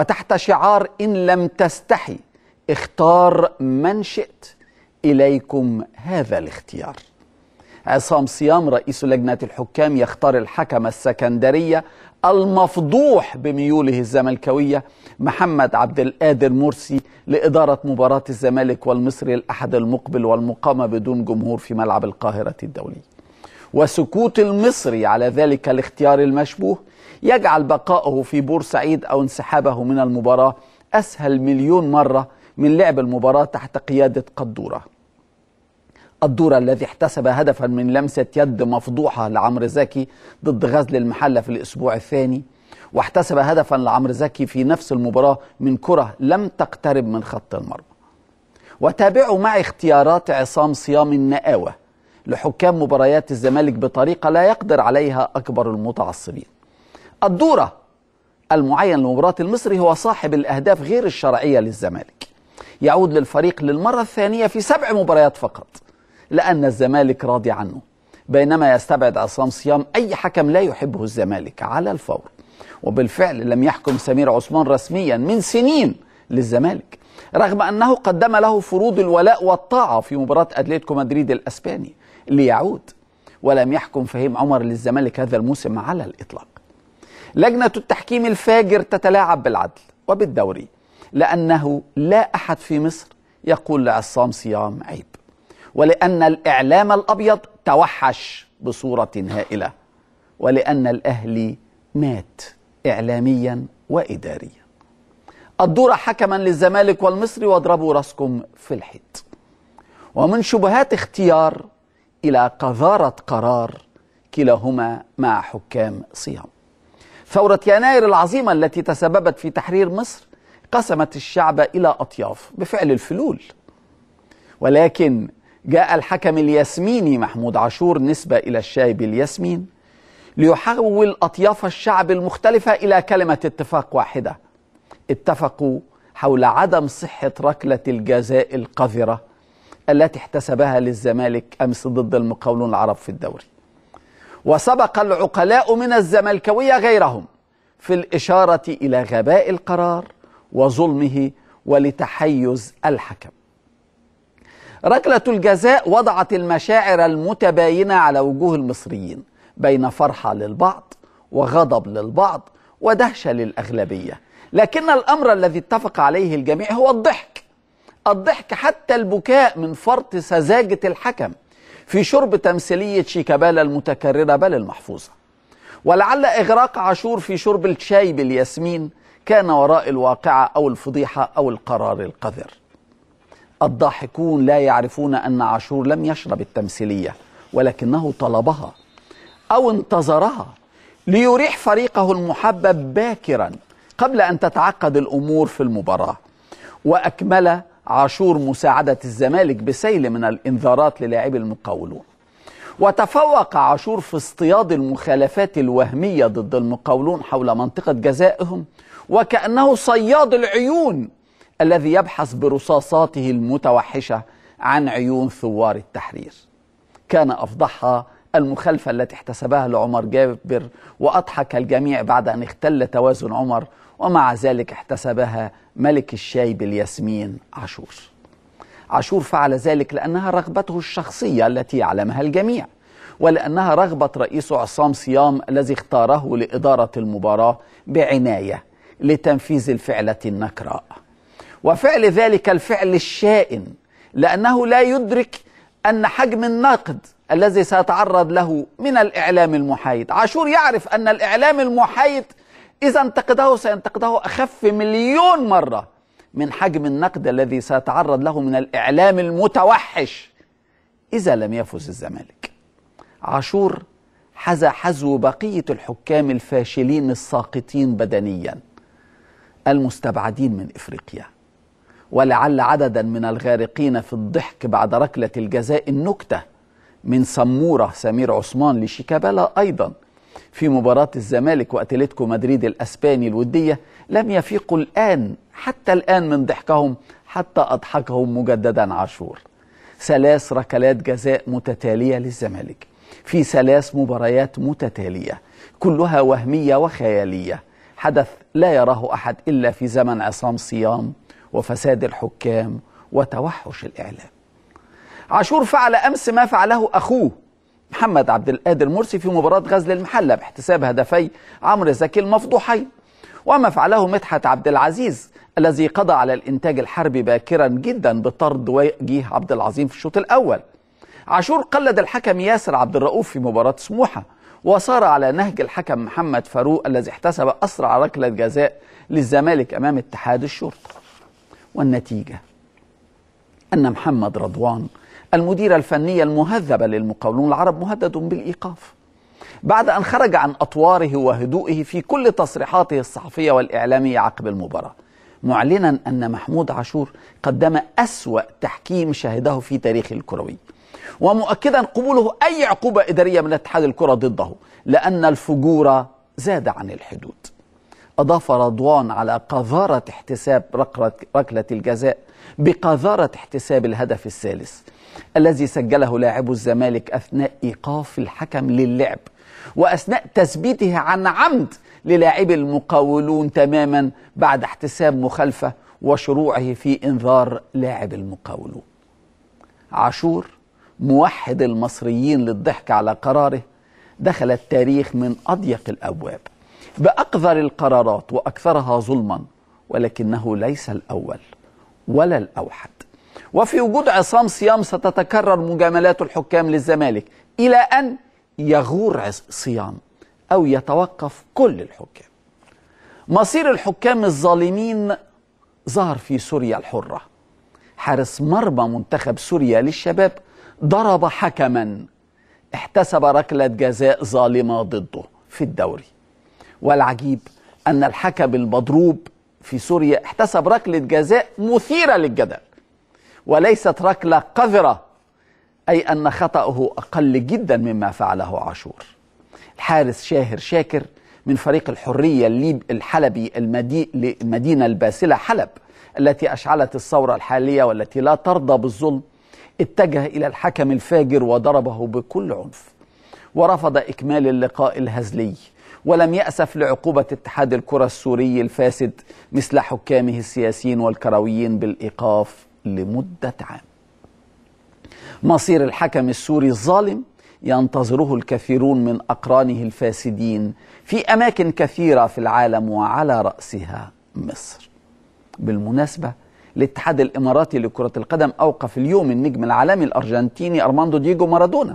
وتحت شعار إن لم تستحي اختار من شئت إليكم هذا الاختيار عصام صيام رئيس لجنة الحكام يختار الحكم السكندرية المفضوح بميوله الزملكاوية محمد عبد القادر مرسي لإدارة مباراة الزمالك والمصري الأحد المقبل والمقامة بدون جمهور في ملعب القاهرة الدولي وسكوت المصري على ذلك الاختيار المشبوه يجعل بقائه في بورسعيد أو انسحابه من المباراة أسهل مليون مرة من لعب المباراة تحت قيادة قدورة الدورة الذي احتسب هدفا من لمسة يد مفضوحة لعمر زكي ضد غزل المحلة في الأسبوع الثاني واحتسب هدفا لعمر زكي في نفس المباراة من كرة لم تقترب من خط المرمى وتابعوا مع اختيارات عصام صيام النقاوة لحكام مباريات الزمالك بطريقة لا يقدر عليها أكبر المتعصبين الدورة المعين لمباراة المصري هو صاحب الأهداف غير الشرعية للزمالك يعود للفريق للمرة الثانية في سبع مباريات فقط لأن الزمالك راضي عنه بينما يستبعد عصام صيام أي حكم لا يحبه الزمالك على الفور وبالفعل لم يحكم سمير عثمان رسميا من سنين للزمالك رغم أنه قدم له فروض الولاء والطاعة في مباراة أتليتيكو مدريد الأسباني ليعود ولم يحكم فهيم عمر للزمالك هذا الموسم على الإطلاق لجنة التحكيم الفاجر تتلاعب بالعدل وبالدوري لأنه لا أحد في مصر يقول لعصام صيام عيب ولأن الإعلام الأبيض توحش بصورة هائلة ولأن الأهلي مات إعلاميا وإداريا الدور حكما للزمالك والمصري واضربوا راسكم في الحيط ومن شبهات اختيار إلى قذارة قرار كلاهما مع حكام صيام ثورة يناير العظيمة التي تسببت في تحرير مصر قسمت الشعب إلى أطياف بفعل الفلول ولكن جاء الحكم الياسميني محمود عاشور نسبة إلى الشايب الياسمين ليحول أطياف الشعب المختلفة إلى كلمة اتفاق واحدة اتفقوا حول عدم صحة ركلة الجزاء القذرة التي احتسبها للزمالك أمس ضد المقاولون العرب في الدوري وسبق العقلاء من الزملكاوية غيرهم في الإشارة إلى غباء القرار وظلمه ولتحيز الحكم ركلة الجزاء وضعت المشاعر المتباينة على وجوه المصريين بين فرحة للبعض وغضب للبعض ودهشة للأغلبية لكن الأمر الذي اتفق عليه الجميع هو الضحك الضحك حتى البكاء من فرط سذاجة الحكم في شرب تمثيلية شيكابالا المتكررة بل المحفوظة ولعل إغراق عاشور في شرب الشاي بالياسمين كان وراء الواقعة أو الفضيحة أو القرار القذر الضاحكون لا يعرفون أن عاشور لم يشرب التمثيلية ولكنه طلبها أو انتظرها ليريح فريقه المحبب باكرا قبل أن تتعقد الأمور في المباراة وأكمل عاشور مساعدة الزمالك بسيل من الإنذارات للاعبي المقاولون وتفوق عاشور في اصطياد المخالفات الوهمية ضد المقاولون حول منطقة جزائهم وكأنه صياد العيون الذي يبحث برصاصاته المتوحشة عن عيون ثوار التحرير كان أفضحها المخالفة التي احتسبها لعمر جابر وأضحك الجميع بعد أن اختل توازن عمر ومع ذلك احتسبها ملك الشاي بالياسمين عاشور عاشور فعل ذلك لأنها رغبته الشخصية التي يعلمها الجميع ولأنها رغبة رئيس عصام صيام الذي اختاره لإدارة المباراة بعناية لتنفيذ الفعلة النكراء وفعل ذلك الفعل الشائن لأنه لا يدرك أن حجم النقد الذي سيتعرض له من الإعلام المحايد عاشور يعرف أن الإعلام المحايد إذا انتقده سينتقده أخف مليون مرة من حجم النقد الذي سيتعرض له من الإعلام المتوحش إذا لم يفز الزمالك عاشور حذا حذو بقية الحكام الفاشلين الساقطين بدنيا المستبعدين من إفريقيا ولعل عددا من الغارقين في الضحك بعد ركلة الجزاء النكته من سمورة سمير عثمان لشيكابالا أيضا في مباراة الزمالك وأتلتيكو مدريد الأسباني الودية لم يفيقوا الآن حتى الآن من ضحكهم حتى أضحكهم مجددا عاشور ثلاث ركلات جزاء متتالية للزمالك في ثلاث مباريات متتالية كلها وهمية وخيالية حدث لا يراه أحد إلا في زمن عصام صيام وفساد الحكام وتوحش الإعلام عاشور فعل أمس ما فعله أخوه محمد عبد القادر مرسي في مباراة غزل المحلة باحتساب هدفي عمرو زكي المفضوحين وما فعله مدحت عبد العزيز الذي قضى على الإنتاج الحربي باكرا جدا بطرد وجيه عبد العظيم في الشوط الأول عاشور قلد الحكم ياسر عبد الرؤوف في مباراة سموحة وصار على نهج الحكم محمد فاروق الذي احتسب أسرع ركلة جزاء للزمالك أمام اتحاد الشرطة والنتيجة أن محمد رضوان المديرة الفنية المهذبة للمقاولون العرب مهدد بالإيقاف بعد أن خرج عن أطواره وهدوئه في كل تصريحاته الصحفية والإعلامية عقب المباراة معلنا أن محمود عاشور قدم أسوأ تحكيم شهده في تاريخ الكروي ومؤكدا قبوله أي عقوبة إدارية من اتحاد الكرة ضده لأن الفجور زاد عن الحدود أضاف رضوان على قذارة احتساب ركلة الجزاء بقذارة احتساب الهدف الثالث الذي سجله لاعب الزمالك أثناء إيقاف الحكم للعب وأثناء تثبيته عن عمد للاعب المقاولون تماما بعد احتساب مخالفة وشروعه في إنذار لاعب المقاولون عاشور موحد المصريين للضحك على قراره دخل التاريخ من أضيق الأبواب بأقذر القرارات وأكثرها ظلما ولكنه ليس الأول ولا الأوحد وفي وجود عصام صيام ستتكرر مجاملات الحكام للزمالك إلى أن يغور صيام أو يتوقف كل الحكام مصير الحكام الظالمين ظهر في سوريا الحرة حارس مرمى منتخب سوريا للشباب ضرب حكما احتسب ركلة جزاء ظالمة ضده في الدوري والعجيب أن الحكم المضروب في سوريا احتسب ركلة جزاء مثيرة للجدل وليست ركلة قذرة أي أن خطأه أقل جدا مما فعله عاشور الحارس شاهر شاكر من فريق الحرية الليب الحلبي المدينة الباسلة حلب التي أشعلت الثورة الحالية والتي لا ترضى بالظلم اتجه إلى الحكم الفاجر وضربه بكل عنف ورفض إكمال اللقاء الهزلي ولم يأسف لعقوبة اتحاد الكرة السوري الفاسد مثل حكامه السياسيين والكرويين بالإيقاف لمدة عام مصير الحكم السوري الظالم ينتظره الكثيرون من أقرانه الفاسدين في أماكن كثيرة في العالم وعلى رأسها مصر بالمناسبة الاتحاد الإماراتي لكرة القدم أوقف اليوم النجم العالمي الأرجنتيني أرماندو دييجو مارادونا